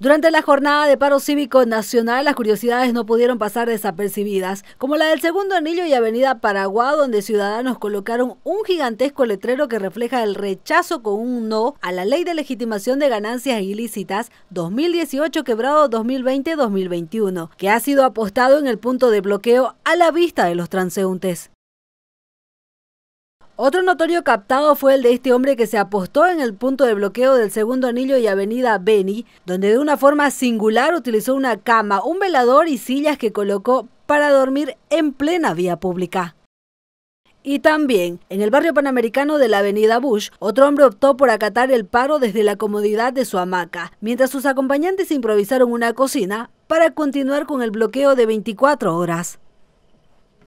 Durante la jornada de paro cívico nacional, las curiosidades no pudieron pasar desapercibidas, como la del segundo anillo y avenida Paraguá, donde ciudadanos colocaron un gigantesco letrero que refleja el rechazo con un no a la ley de legitimación de ganancias ilícitas 2018 quebrado 2020-2021, que ha sido apostado en el punto de bloqueo a la vista de los transeúntes. Otro notorio captado fue el de este hombre que se apostó en el punto de bloqueo del segundo anillo y avenida Beni, donde de una forma singular utilizó una cama, un velador y sillas que colocó para dormir en plena vía pública. Y también, en el barrio panamericano de la avenida Bush, otro hombre optó por acatar el paro desde la comodidad de su hamaca, mientras sus acompañantes improvisaron una cocina para continuar con el bloqueo de 24 horas.